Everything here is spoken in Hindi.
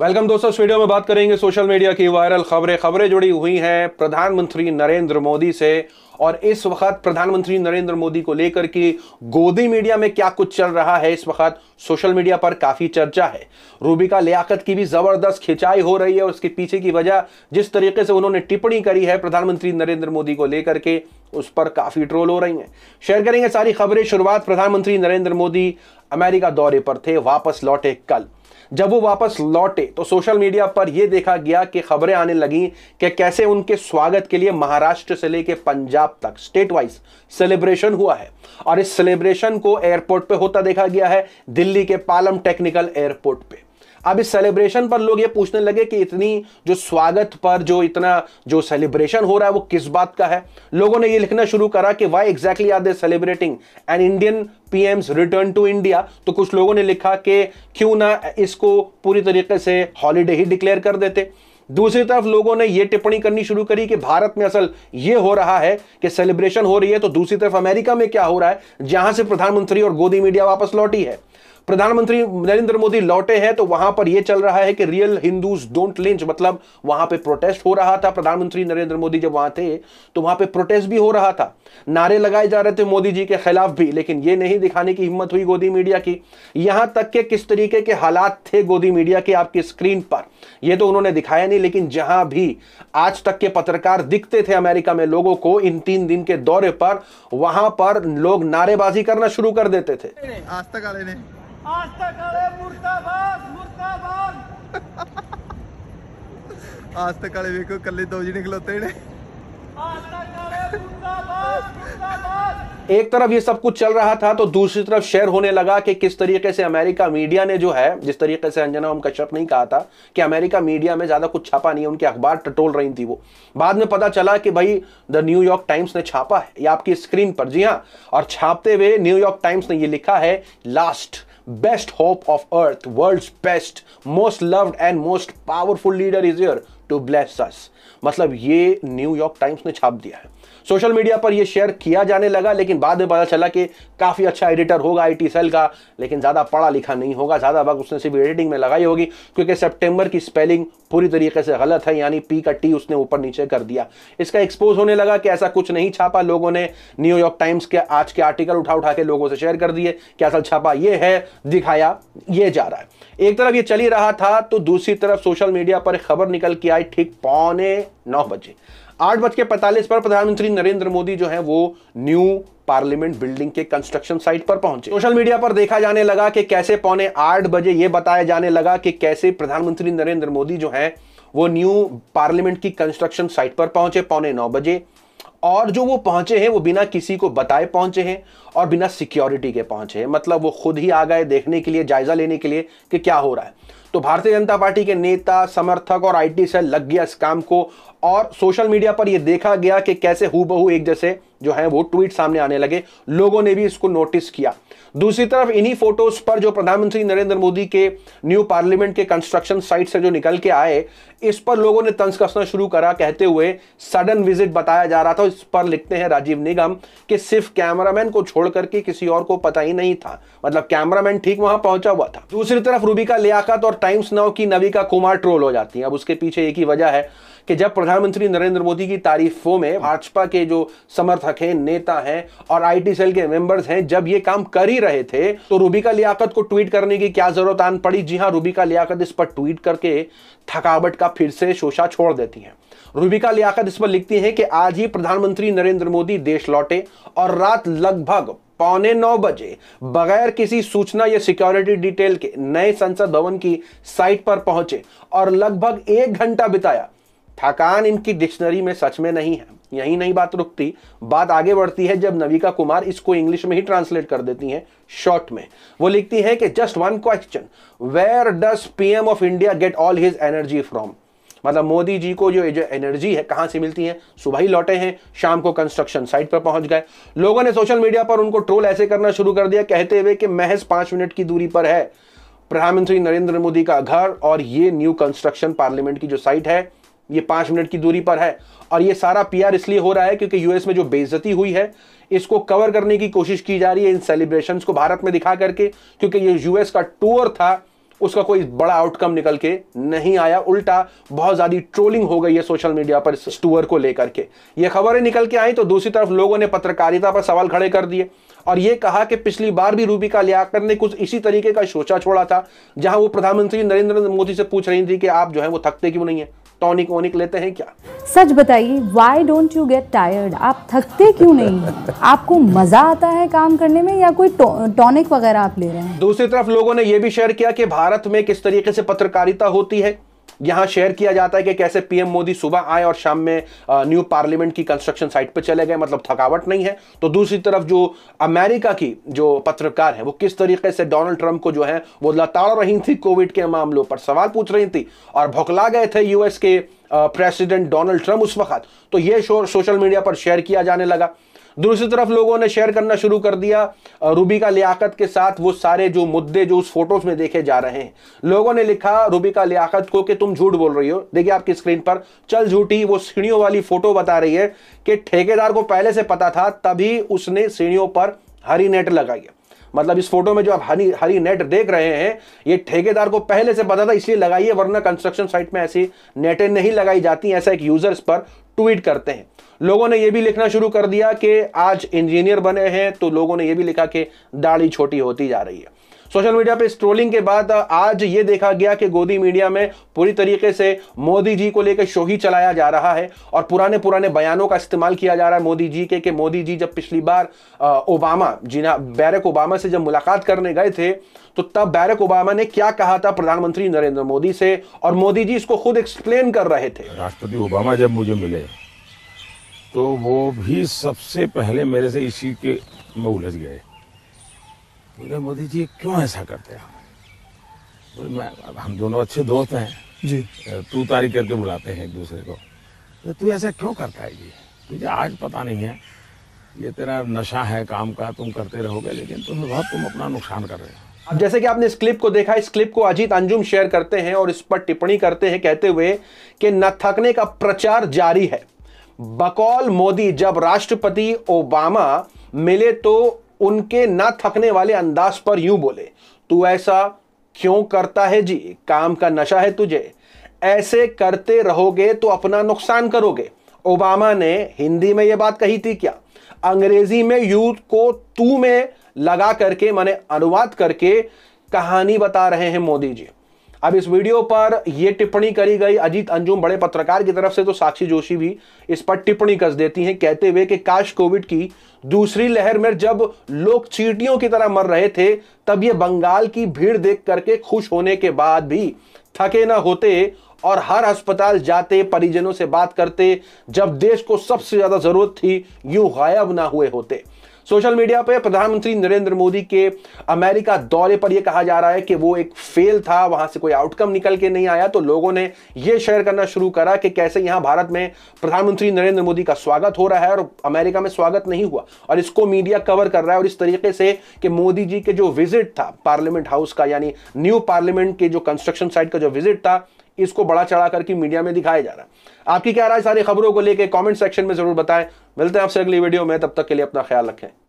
वेलकम दोस्तों इस वीडियो में बात करेंगे सोशल मीडिया की वायरल खबरें खबरें जुड़ी हुई हैं प्रधानमंत्री नरेंद्र मोदी से और इस वक्त प्रधानमंत्री नरेंद्र मोदी को लेकर के गोदी मीडिया में क्या कुछ चल रहा है इस वक्त सोशल मीडिया पर काफ़ी चर्चा है रूबिका लियाकत की भी ज़बरदस्त खिंचाई हो रही है और उसके पीछे की वजह जिस तरीके से उन्होंने टिप्पणी करी है प्रधानमंत्री नरेंद्र मोदी को लेकर के उस पर काफ़ी ट्रोल हो रही हैं शेयर करेंगे सारी खबरें शुरुआत प्रधानमंत्री नरेंद्र मोदी अमेरिका दौरे पर थे वापस लौटे कल जब वो वापस लौटे तो सोशल मीडिया पर यह देखा गया कि खबरें आने लगी कि कैसे उनके स्वागत के लिए महाराष्ट्र से लेकर पंजाब तक स्टेट वाइज सेलिब्रेशन हुआ है और इस सेलिब्रेशन को एयरपोर्ट पे होता देखा गया है दिल्ली के पालम टेक्निकल एयरपोर्ट पर अब इस सेलिब्रेशन पर लोग ये पूछने लगे कि इतनी जो स्वागत पर जो इतना जो सेलिब्रेशन हो रहा है वो किस बात का है लोगों ने ये लिखना शुरू करा कि why exactly are they celebrating an Indian P return to India तो कुछ लोगों ने लिखा कि क्यों ना इसको पूरी तरीके से हॉलीडे ही डिक्लेयर कर देते दूसरी तरफ लोगों ने यह टिप्पणी करनी शुरू करी कि भारत में असल यह हो रहा है कि सेलिब्रेशन हो रही है तो दूसरी तरफ अमेरिका में क्या हो रहा है जहां से प्रधानमंत्री और गोदी मीडिया वापस लौटी है प्रधानमंत्री नरेंद्र मोदी लौटे हैं तो वहां पर यह चल रहा है कि रियल हिंदूज डोंट लिंच मतलब वहां पे प्रोटेस्ट हो रहा था प्रधानमंत्री नरेंद्र मोदी जब वहां थे तो वहां पे प्रोटेस्ट भी हो रहा था नारे लगाए जा रहे थे मोदी जी के खिलाफ भी लेकिन यह नहीं दिखाने की हिम्मत हुई गोदी मीडिया की यहां तक के किस तरीके के हालात थे गोदी मीडिया के आपकी स्क्रीन पर यह तो उन्होंने दिखाया नहीं लेकिन जहां भी आज तक के पत्रकार दिखते थे अमेरिका में लोगों को इन तीन दिन के दौरे पर वहां पर लोग नारेबाजी करना शुरू कर देते थे आज तक आज तक वाले मुर्दाबाद मुर्दाबाद आज तक देखो कल्ले दो जने खलोते ने आज तक मुर्दाबाद मुर्दाबाद एक तरफ ये सब कुछ चल रहा था तो दूसरी तरफ शेयर होने लगा कि किस तरीके से अमेरिका मीडिया ने जो है जिस तरीके से अंजना ओम कश्यप नहीं कहा था कि अमेरिका मीडिया में ज़्यादा कुछ छापा नहीं है उनके अखबार टटोल रही थी वो बाद में पता चला कि भाई द न्यूयॉर्क टाइम्स ने छापा है ये आपकी स्क्रीन पर जी हाँ और छापते हुए न्यूयॉर्क टाइम्स ने यह लिखा है last best hope of earth, world's best, most loved and most powerful leader is here. To bless us मतलब ये न्यूयॉर्क टाइम्स ने छाप दिया है सोशल मीडिया पर ये शेयर किया जाने लगा लेकिन बाद में पता चला कि काफ़ी अच्छा एडिटर होगा आईटी सेल का लेकिन ज़्यादा पढ़ा लिखा नहीं होगा ज़्यादा वक्त उसने सिर्फ एडिटिंग में लगाई होगी क्योंकि सेप्टेम्बर की स्पेलिंग पूरी तरीके से गलत है यानी पी का टी उसने ऊपर नीचे कर दिया इसका एक्सपोज होने लगा कि ऐसा कुछ नहीं छापा लोगों ने न्यूयॉर्क टाइम्स के आज के आर्टिकल उठा उठा के लोगों से शेयर कर दिए कि असल छापा ये है दिखाया ये जा रहा है एक तरफ ये चली रहा था तो दूसरी तरफ सोशल मीडिया पर खबर निकल के आई है ठीक पौने नौ बजे आठ बज के पैंतालीस पर प्रधानमंत्री नरेंद्र मोदी जो है वो न्यू पार्लियामेंट बिल्डिंग के कंस्ट्रक्शन साइट पर पहुंचे सोशल मीडिया पर देखा जाने लगा कि कैसे पौने आठ बजे ये बताया जाने लगा कि कैसे प्रधानमंत्री नरेंद्र मोदी जो है वो न्यू पार्लियामेंट की कंस्ट्रक्शन साइट पर पहुंचे पौने नौ बजे और जो वो पहुंचे हैं वो बिना किसी को बताए पहुंचे हैं और बिना सिक्योरिटी के पहुंचे हैं मतलब वो खुद ही आ गए देखने के लिए जायजा लेने के लिए कि क्या हो रहा है तो भारतीय जनता पार्टी के नेता समर्थक और आईटी सेल लग गया इस काम को और सोशल मीडिया पर यह देखा गया कि कैसे हूबहू एक जैसे जो है वो ट्वीट सामने आने लगे लोगों ने भी इसको नोटिस किया दूसरी तरफ इन्हीं फोटोज पर जो प्रधानमंत्री नरेंद्र मोदी के न्यू पार्लियामेंट के कंस्ट्रक्शन साइट से जो निकल के आए इस पर लोगों ने तंज कसना शुरू करा कहते हुए सडन विजिट बताया जा रहा था इस पर लिखते हैं राजीव निगम कि सिर्फ कैमरामैन को छोड़ करके किसी और को पता ही नहीं था मतलब कैमरामैन ठीक वहां पहुंचा हुआ था दूसरी तरफ रूबिका लियाकत और टाइम्स नाउ की नविका कुमार ट्रोल हो जाती है अब उसके पीछे एक ही वजह है कि जब प्रधानमंत्री नरेंद्र मोदी की तारीफों में भाजपा के जो समर्थक हैं नेता हैं और आईटी सेल के मेंबर्स हैं जब ये काम कर ही रहे थे तो रूबिका लियाकत को ट्वीट करने की क्या जरूरत आन पड़ी जी हाँ रूबिका लियाकत इस पर ट्वीट करके थकावट का फिर से शोशा छोड़ देती हैं रूबिका लियाकत इस पर लिखती हैं कि आज ही प्रधानमंत्री नरेंद्र मोदी देश लौटे और रात लगभग पौने नौ बजे बगैर किसी सूचना या सिक्योरिटी डिटेल के नए संसद भवन की साइट पर पहुंचे और लगभग एक घंटा बिताया थकान इनकी डिक्शनरी में सच में नहीं है यही नहीं बात रुकती बात आगे बढ़ती है जब नविका कुमार इसको इंग्लिश में ही ट्रांसलेट कर देती हैं शॉर्ट में वो लिखती है कि just one question where does PM of India get all his energy from मतलब मोदी जी को जो जो एनर्जी है कहां से मिलती है सुबह ही लौटे हैं शाम को कंस्ट्रक्शन साइट पर पहुंच गए लोगों ने सोशल मीडिया पर उनको ट्रोल ऐसे करना शुरू कर दिया कहते हुए कि महज पांच मिनट की दूरी पर है प्रधानमंत्री नरेंद्र मोदी का घर और ये न्यू कंस्ट्रक्शन पार्लियामेंट की जो साइट है ये पांच मिनट की दूरी पर है और ये सारा पीआर इसलिए हो रहा है क्योंकि यूएस में जो बेइज्जती हुई है इसको कवर करने की कोशिश की जा रही है इन सेलिब्रेशन को भारत में दिखा करके क्योंकि ये यूएस का टूर था उसका कोई बड़ा आउटकम निकल के नहीं आया उल्टा बहुत ज्यादा ट्रोलिंग हो गई है सोशल मीडिया पर इस टूर को लेकर के ये खबरें निकल के आई तो दूसरी तरफ लोगों ने पत्रकारिता पर सवाल खड़े कर दिए और ये कहा कि पिछली बार भी रूबिका लियाकर ने कुछ इसी तरीके का सोचा छोड़ा था जहां वो प्रधानमंत्री नरेंद्र मोदी से पूछ रही थी कि आप जो है वो थकते क्यों नहीं है टॉनिक वॉनिक लेते हैं क्या सच बताइए why don't you get tired आप थकते क्यों नहीं आपको मजा आता है काम करने में या कोई टॉनिक वगैरह आप ले रहे हैं दूसरी तरफ लोगों ने यह भी शेयर किया कि भारत में किस तरीके से पत्रकारिता होती है यहाँ शेयर किया जाता है कि कैसे पीएम मोदी सुबह आए और शाम में न्यू पार्लियामेंट की कंस्ट्रक्शन साइट पर चले गए मतलब थकावट नहीं है तो दूसरी तरफ जो अमेरिका की जो पत्रकार है वो किस तरीके से डोनाल्ड ट्रंप को जो है वो लताड़ रही थी कोविड के मामलों पर सवाल पूछ रही थी और भौकला गए थे यूएस के प्रेसिडेंट डोनाल्ड ट्रंप उस वक्त तो ये शोर सोशल मीडिया पर शेयर किया जाने लगा दूसरी तरफ लोगों ने शेयर करना शुरू कर दिया रूबी का लियाकत के साथ वो सारे जो मुद्दे जो उस फोटोज में देखे जा रहे हैं लोगों ने लिखा रूबी का लियाकत को कि तुम झूठ बोल रही हो देखिए आपकी स्क्रीन पर चल झूठी वो सीढ़ियों वाली फोटो बता रही है कि ठेकेदार को पहले से पता था तभी उसने सीढ़ियों पर हरी नेट लगाई मतलब इस फोटो में जो आप हरी हरी नेट देख रहे हैं ये ठेकेदार को पहले से पता था इसलिए लगाइए वरना कंस्ट्रक्शन साइट में ऐसी नेटें नहीं लगाई जाती ऐसा एक यूजर पर ट्वीट करते हैं लोगों ने यह भी लिखना शुरू कर दिया कि आज इंजीनियर बने हैं तो लोगों ने यह भी लिखा कि दाढ़ी छोटी होती जा रही है सोशल मीडिया पे स्ट्रोलिंग के बाद आज ये देखा गया कि गोदी मीडिया में पूरी तरीके से मोदी जी को लेकर शो ही चलाया जा रहा है और पुराने पुराने बयानों का इस्तेमाल किया जा रहा है मोदी जी के कि मोदी जी जब पिछली बार ओबामा जिना बैरक ओबामा से जब मुलाकात करने गए थे तो तब बैरक ओबामा ने क्या कहा था प्रधानमंत्री नरेंद्र मोदी से और मोदी जी इसको खुद एक्सप्लेन कर रहे थे राष्ट्रपति ओबामा जब मुझे मिले तो वो भी सबसे पहले मेरे से इसी के में उलझ गए बोले मोदी जी क्यों ऐसा करते हैं बोले मैं हम दोनों अच्छे दोस्त हैं जी तू तारी करके बुलाते हैं एक दूसरे को तो तू ऐसा क्यों करता है जी तुझे आज पता नहीं है ये तेरा नशा है काम का तुम करते रहोगे लेकिन तुम्हें बहुत तुम अपना नुकसान कर रहे हो अब जैसे कि आपने इस क्लिप को देखा इस क्लिप को अजीत अंजुम शेयर करते हैं और इस पर टिप्पणी करते हैं कहते हुए कि न थकने का प्रचार जारी है बकौल मोदी जब राष्ट्रपति ओबामा मिले तो उनके ना थकने वाले अंदाज पर यूं बोले तू ऐसा क्यों करता है जी काम का नशा है तुझे ऐसे करते रहोगे तो अपना नुकसान करोगे ओबामा ने हिंदी में यह बात कही थी क्या अंग्रेजी में यू को तू में लगा करके माने अनुवाद करके कहानी बता रहे हैं मोदी जी अब इस वीडियो पर यह टिप्पणी करी गई अजीत अंजुम बड़े पत्रकार की तरफ से तो साक्षी जोशी भी इस पर टिप्पणी कस देती हैं कहते हुए कि काश कोविड की दूसरी लहर में जब लोग चीटियों की तरह मर रहे थे तब ये बंगाल की भीड़ देख करके खुश होने के बाद भी थके ना होते और हर अस्पताल जाते परिजनों से बात करते जब देश को सबसे ज्यादा जरूरत थी यूं गायब ना हुए होते सोशल मीडिया पर प्रधानमंत्री नरेंद्र मोदी के अमेरिका दौरे पर यह कहा जा रहा है कि वो एक फेल था वहां से कोई आउटकम निकल के नहीं आया तो लोगों ने यह शेयर करना शुरू करा कि कैसे यहां भारत में प्रधानमंत्री नरेंद्र मोदी का स्वागत हो रहा है और अमेरिका में स्वागत नहीं हुआ और इसको मीडिया कवर कर रहा है और इस तरीके से कि मोदी जी के जो विजिट था पार्लियामेंट हाउस का यानी न्यू पार्लियामेंट के जो कंस्ट्रक्शन साइट का जो विजिट था इसको बड़ा चढ़ा करके मीडिया में दिखाया जा रहा है आपकी क्या राय सारी खबरों को लेकर कॉमेंट सेक्शन में जरूर बताएं मिलते हैं आपसे अगली वीडियो में तब तक के लिए अपना ख्याल रखें